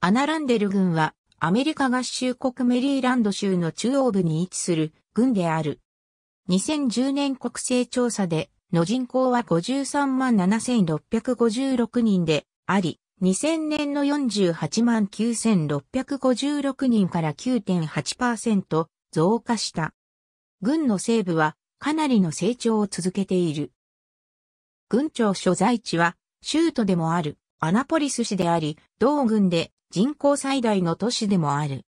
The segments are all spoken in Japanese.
アナランデル郡は、アメリカ合衆国メリーランド州の中央部に位置する郡である。2010年国勢調査で、の人口は53万7656人であり、2000年の48万9656人から9.8%増加した。軍の西部はかなりの成長を続けている。軍庁所在地は州都でもあるアナポリス市であり、同軍で人口最大の都市でもある。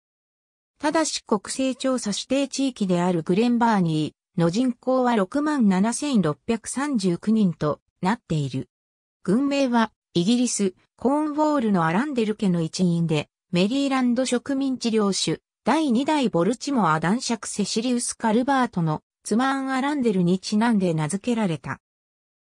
ただし国勢調査指定地域であるグレンバーニーの人口は67,639人となっている。軍名はイギリス、コーンウォールのアランデル家の一員で、メリーランド植民地領主、第2代ボルチモア男爵セシリウス・カルバートのツマーン・アランデルにちなんで名付けられた。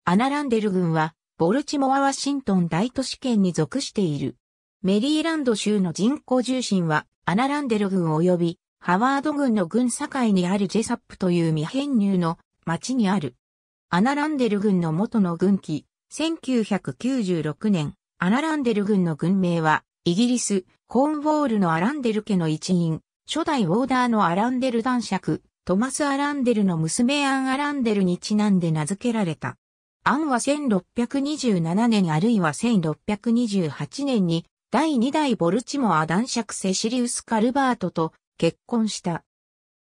アナランデル軍は、ボルチモア・ワシントン大都市圏に属している。メリーランド州の人口重心はアナランデル郡及びハワード郡の郡境にあるジェサップという未編入の町にある。アナランデル郡の元の軍旗、1996年、アナランデル郡の軍名は、イギリス、コーンウォールのアランデル家の一員、初代ウォーダーのアランデル男爵、トマス・アランデルの娘アン・アランデルにちなんで名付けられた。アンは1627年あるいは1628年に第2代ボルチモア男爵セシリウス・カルバートと結婚した。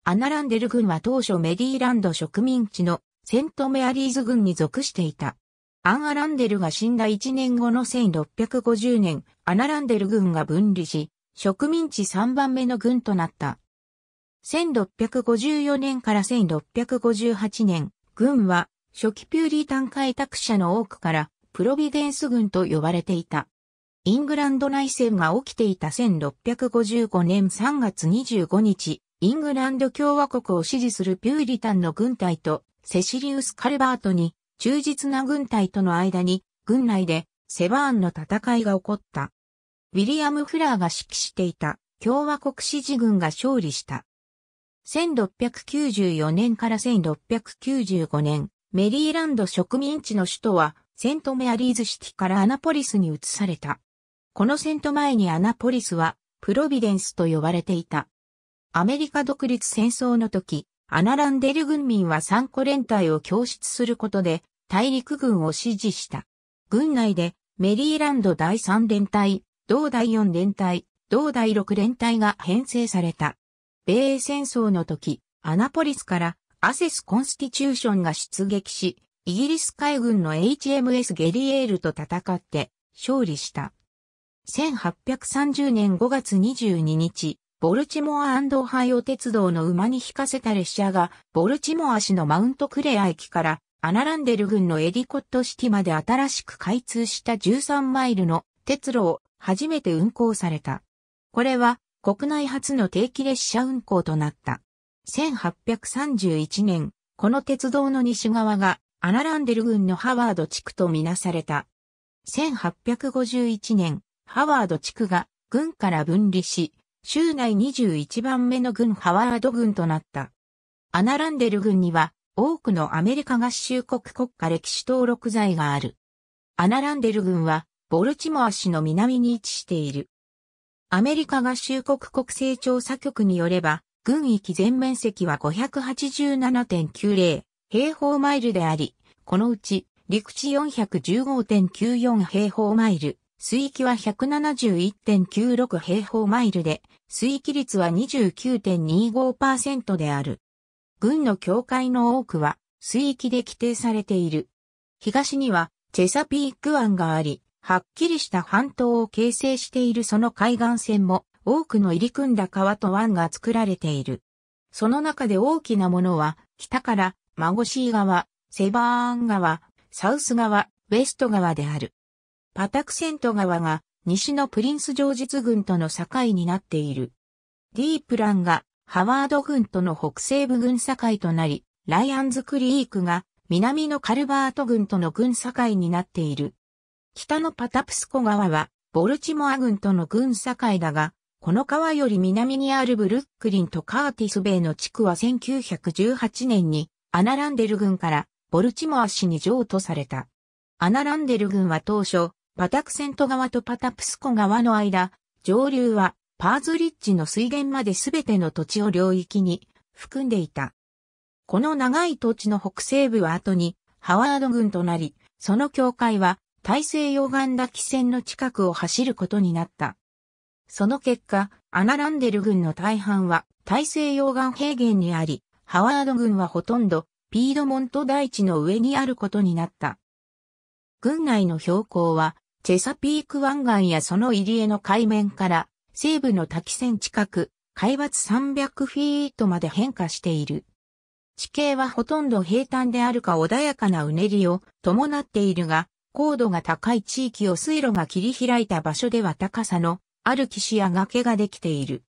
アナランデル軍は当初メディーランド植民地のセントメアリーズ軍に属していた。アン・アランデルが死んだ1年後の1650年、アナランデル軍が分離し、植民地3番目の軍となった。1654年から1658年、軍は初期ピューリータン開拓者の多くからプロビデンス軍と呼ばれていた。イングランド内戦が起きていた1655年3月25日、イングランド共和国を支持するピューリタンの軍隊とセシリウス・カルバートに忠実な軍隊との間に軍内でセバーンの戦いが起こった。ウィリアム・フラーが指揮していた共和国支持軍が勝利した。1694年から1695年、メリーランド植民地の首都はセントメアリーズシティからアナポリスに移された。この戦闘前にアナポリスは、プロビデンスと呼ばれていた。アメリカ独立戦争の時、アナランデル軍民は3個連隊を供出することで、大陸軍を支持した。軍内で、メリーランド第3連隊、同第4連隊、同第6連隊が編成された。米英戦争の時、アナポリスからアセスコンスティチューションが出撃し、イギリス海軍の HMS ゲリエールと戦って勝利した。1830年5月22日、ボルチモアオハイオ鉄道の馬に引かせた列車が、ボルチモア市のマウントクレア駅から、アナランデル郡のエディコットシティまで新しく開通した13マイルの鉄路を初めて運行された。これは国内初の定期列車運行となった。1831年、この鉄道の西側がアナランデル郡のハワード地区とみなされた。1851年、ハワード地区が軍から分離し、州内21番目の軍ハワード軍となった。アナランデル軍には多くのアメリカ合衆国国家歴史登録罪がある。アナランデル軍はボルチモア市の南に位置している。アメリカ合衆国国勢調査局によれば、軍域全面積は587.90平方マイルであり、このうち陸地415.94平方マイル、水域は171.96平方マイルで、水域率は29.25%である。軍の境界の多くは水域で規定されている。東にはチェサピーク湾があり、はっきりした半島を形成しているその海岸線も多くの入り組んだ川と湾が作られている。その中で大きなものは、北からマゴシー川、セバーン川、サウス川、ウェスト川である。パタクセント川が西のプリンスジョージズ軍との境になっている。ディープランがハワード軍との北西部軍境となり、ライアンズクリークが南のカルバート軍との軍境になっている。北のパタプスコ川はボルチモア軍との軍境だが、この川より南にあるブルックリンとカーティスベイの地区は1918年にアナランデル軍からボルチモア市に譲渡された。アナランデル軍は当初パタクセント川とパタプスコ川の間、上流はパーズリッジの水源まで全ての土地を領域に含んでいた。この長い土地の北西部は後にハワード軍となり、その境界は大西洋岸打機線の近くを走ることになった。その結果、アナランデル軍の大半は大西洋岸平原にあり、ハワード軍はほとんどピードモント大地の上にあることになった。軍内の標高はチェサピーク湾岸やその入り江の海面から西部の滝線近く、海抜300フィートまで変化している。地形はほとんど平坦であるか穏やかなうねりを伴っているが、高度が高い地域を水路が切り開いた場所では高さのある岸や崖ができている。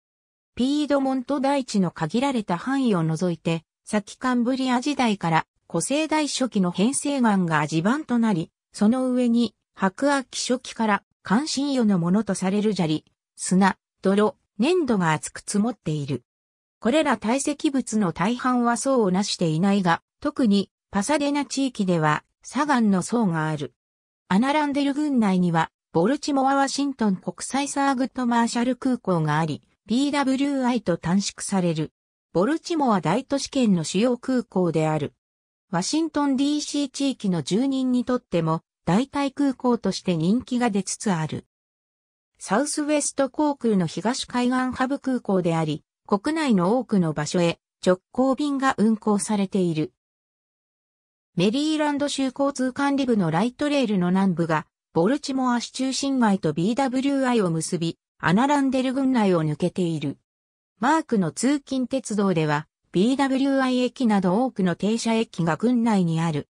ピードモント大地の限られた範囲を除いて、先カンブリア時代から古生代初期の変成岩が地盤となり、その上に白亜紀初期から関心よのものとされる砂利、砂、泥、粘土が厚く積もっている。これら堆積物の大半は層をなしていないが、特にパサデナ地域では砂岩の層がある。アナランデル郡内には、ボルチモア・ワシントン国際サーグット・マーシャル空港があり、BWI と短縮される。ボルチモア大都市圏の主要空港である。ワシントン DC 地域の住人にとっても代替空港として人気が出つつある。サウスウェスト航空の東海岸ハブ空港であり、国内の多くの場所へ直行便が運航されている。メリーランド州交通管理部のライトレールの南部が、ボルチモア市中心街と BWI を結び、アナランデル郡内を抜けている。マークの通勤鉄道では、BWI 駅など多くの停車駅が郡内にある。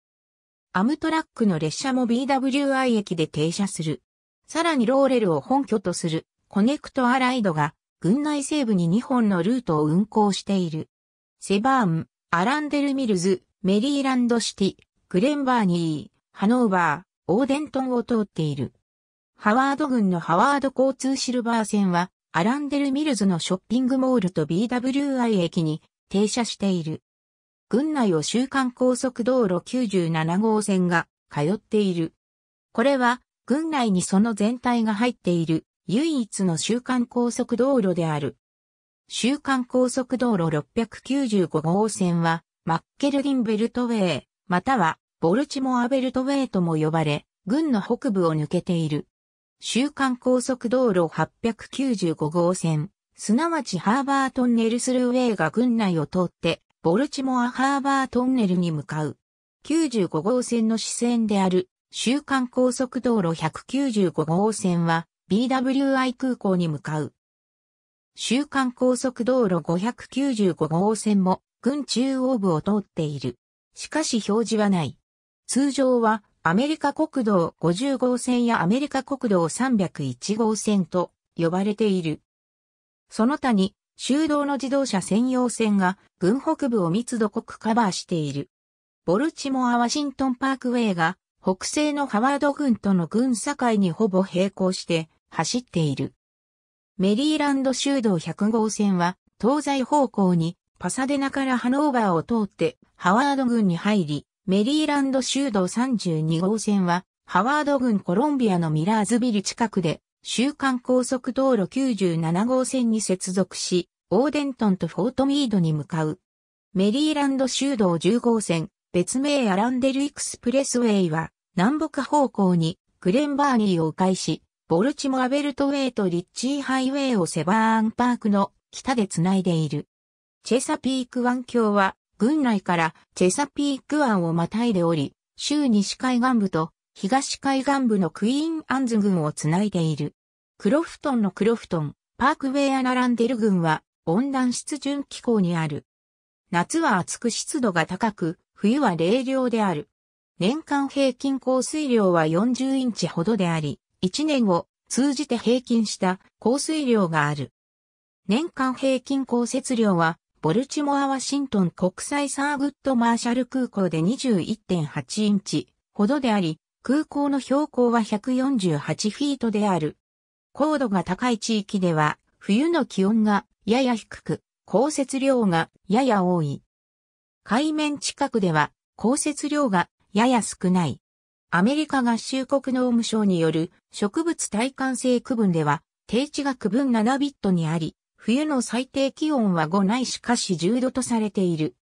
アムトラックの列車も BWI 駅で停車する。さらにローレルを本拠とするコネクトアライドが軍内西部に2本のルートを運行している。セバーン、アランデルミルズ、メリーランドシティ、グレンバーニー、ハノーバー、オーデントンを通っている。ハワード郡のハワード交通シルバー線はアランデルミルズのショッピングモールと BWI 駅に停車している。郡内を週間高速道路97号線が通っている。これは、郡内にその全体が入っている唯一の週間高速道路である。週間高速道路695号線は、マッケルリンベルトウェイ、または、ボルチモアベルトウェイとも呼ばれ、郡の北部を抜けている。週間高速道路895号線、すなわちハーバートンネルスルーウェイが郡内を通って、ボルチモアハーバートンネルに向かう。95号線の支線である、週間高速道路195号線は、BWI 空港に向かう。週間高速道路595号線も、軍中央部を通っている。しかし表示はない。通常は、アメリカ国道50号線やアメリカ国道301号線と呼ばれている。その他に修道の自動車専用線が軍北部を密度濃くカバーしている。ボルチモア・ワシントン・パークウェイが北西のハワード郡との郡境にほぼ並行して走っている。メリーランド修道100号線は東西方向にパサデナからハノーバーを通ってハワード郡に入り、メリーランド修道32号線はハワード郡コロンビアのミラーズビル近くで週間高速道路97号線に接続し、オーデントンとフォートミードに向かう。メリーランド州道10号線、別名アランデルエクスプレスウェイは、南北方向にグレンバーニーを迂回し、ボルチモアベルトウェイとリッチーハイウェイをセバーンパークの北でつないでいる。チェサピーク湾橋は、軍内からチェサピーク湾をまたいでおり、州西海岸部と東海岸部のクイーンアンズ群をつないでいる。クロフトンのクロフトン、パークウェアナランデル群は温暖湿潤気候にある。夏は暑く湿度が高く、冬は冷涼である。年間平均降水量は40インチほどであり、1年を通じて平均した降水量がある。年間平均降雪量は、ボルチモア・ワシントン国際サーグッド・マーシャル空港で21.8インチほどであり、空港の標高は148フィートである。高度が高い地域では、冬の気温がやや低く、降雪量がやや多い。海面近くでは降雪量がやや少ない。アメリカ合衆国農務省による植物耐寒性区分では、低地が区分7ビットにあり、冬の最低気温は5ないしかし10度とされている。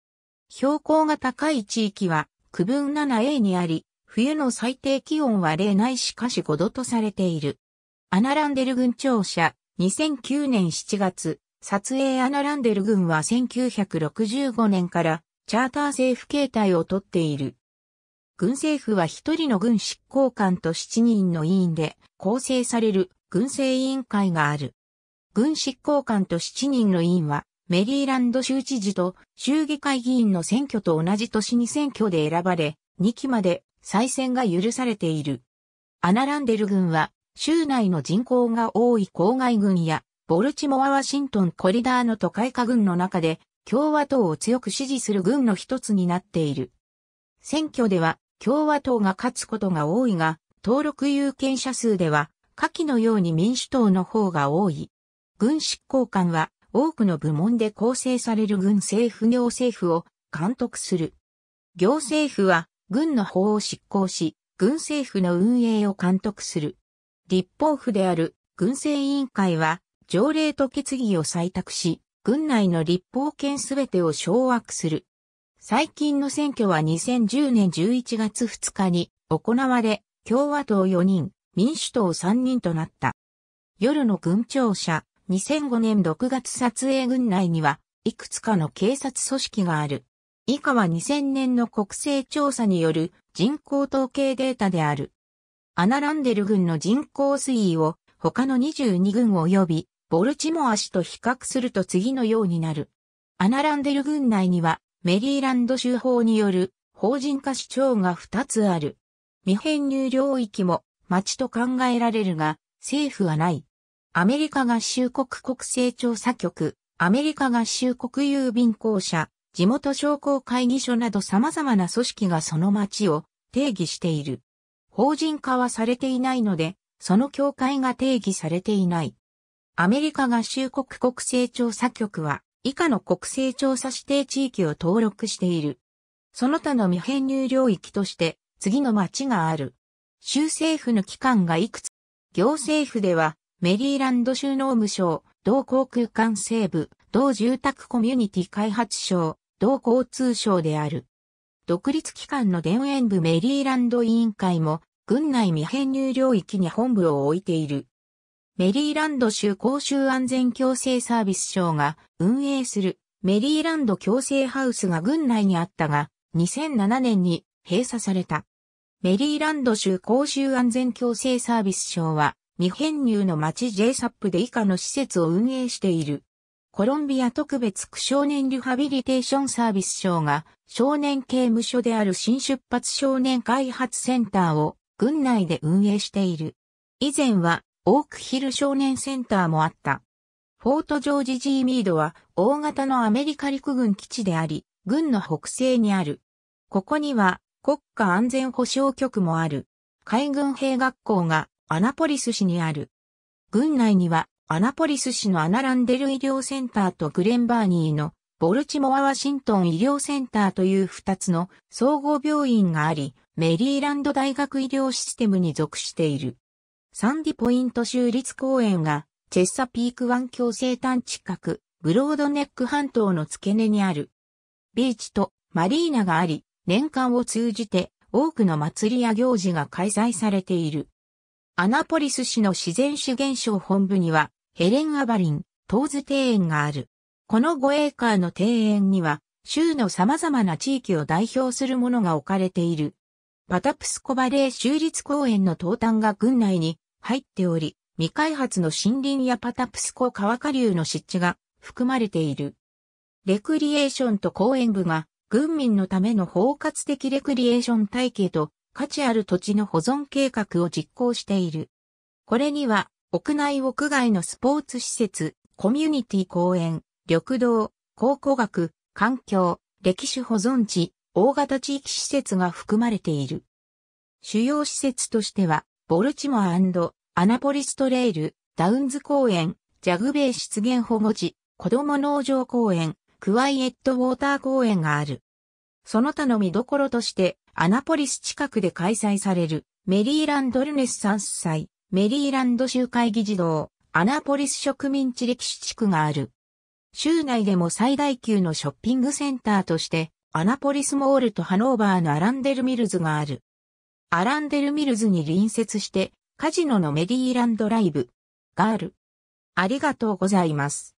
標高が高い地域は区分 7A にあり、冬の最低気温は0ないしかし5度とされている。アナランデル郡庁舎、2009年7月、撮影アナランデル郡は1965年からチャーター政府形態をとっている。軍政府は一人の軍執行官と7人の委員で構成される軍政委員会がある。軍執行官と7人の委員はメリーランド州知事と州議会議員の選挙と同じ年に選挙で選ばれ、2期まで再選が許されている。アナランデル軍は、州内の人口が多い郊外軍や、ボルチモア・ワシントンコリダーの都会化軍の中で、共和党を強く支持する軍の一つになっている。選挙では、共和党が勝つことが多いが、登録有権者数では、下記のように民主党の方が多い。軍執行官は多くの部門で構成される軍政府行政府を監督する。行政府は軍の法を執行し、軍政府の運営を監督する。立法府である軍政委員会は、条例と決議を採択し、軍内の立法権すべてを掌握する。最近の選挙は2010年11月2日に行われ、共和党4人、民主党3人となった。夜の軍庁舎、2005年6月撮影軍内には、いくつかの警察組織がある。以下は2000年の国勢調査による人口統計データである。アナランデル郡の人口推移を他の22郡及びボルチモア市と比較すると次のようになる。アナランデル郡内にはメリーランド州法による法人化市長が2つある。未編入領域も町と考えられるが政府はない。アメリカ合衆国国勢調査局、アメリカ合衆国郵便公社、地元商工会議所など様々な組織がその町を定義している。法人化はされていないので、その境界が定義されていない。アメリカ合衆国国勢調査局は、以下の国勢調査指定地域を登録している。その他の未編入領域として、次の町がある。州政府の機関がいくつ行政府では、メリーランド州農務省、同航空管制部、同住宅コミュニティ開発省、同交通省である。独立機関の田園部メリーランド委員会も、軍内未編入領域に本部を置いている。メリーランド州公衆安全共生サービス省が運営するメリーランド共生ハウスが軍内にあったが、2007年に閉鎖された。メリーランド州公衆安全共生サービス省は、未編入の町 JSAP で以下の施設を運営している。コロンビア特別区少年リハビリテーションサービス省が少年刑務所である新出発少年開発センターを軍内で運営している。以前はオークヒル少年センターもあった。フォートジョージ・ジー・ミードは大型のアメリカ陸軍基地であり、軍の北西にある。ここには国家安全保障局もある。海軍兵学校がアナポリス市にある。軍内にはアナポリス市のアナランデル医療センターとグレンバーニーのボルチモア・ワシントン医療センターという2つの総合病院があり、メリーランド大学医療システムに属している。サンディポイント州立公園が、チェッサピーク湾共生端近く、ブロードネック半島の付け根にある。ビーチとマリーナがあり、年間を通じて多くの祭りや行事が開催されている。アナポリス市の自然資源省本部には、ヘレン・アバリン、ーズ庭園がある。この5エーカーの庭園には、州の様々な地域を代表するものが置かれている。パタプスコバレー州立公園の東端が郡内に入っており、未開発の森林やパタプスコ川下流の湿地が含まれている。レクリエーションと公園部が、軍民のための包括的レクリエーション体系と価値ある土地の保存計画を実行している。これには屋内屋外のスポーツ施設、コミュニティ公園、緑道、考古学、環境、歴史保存地、大型地域施設が含まれている。主要施設としては、ボルチモアアナポリストレイル、ダウンズ公園、ジャグベイ出現保護地、子供農場公園、クワイエットウォーター公園がある。その他の見どころとして、アナポリス近くで開催される、メリーランドルネスサンス祭、メリーランド州会議事堂、アナポリス植民地歴史地区がある。州内でも最大級のショッピングセンターとして、アナポリスモールとハノーバーのアランデルミルズがある。アランデルミルズに隣接して、カジノのメリーランドライブがある。ありがとうございます。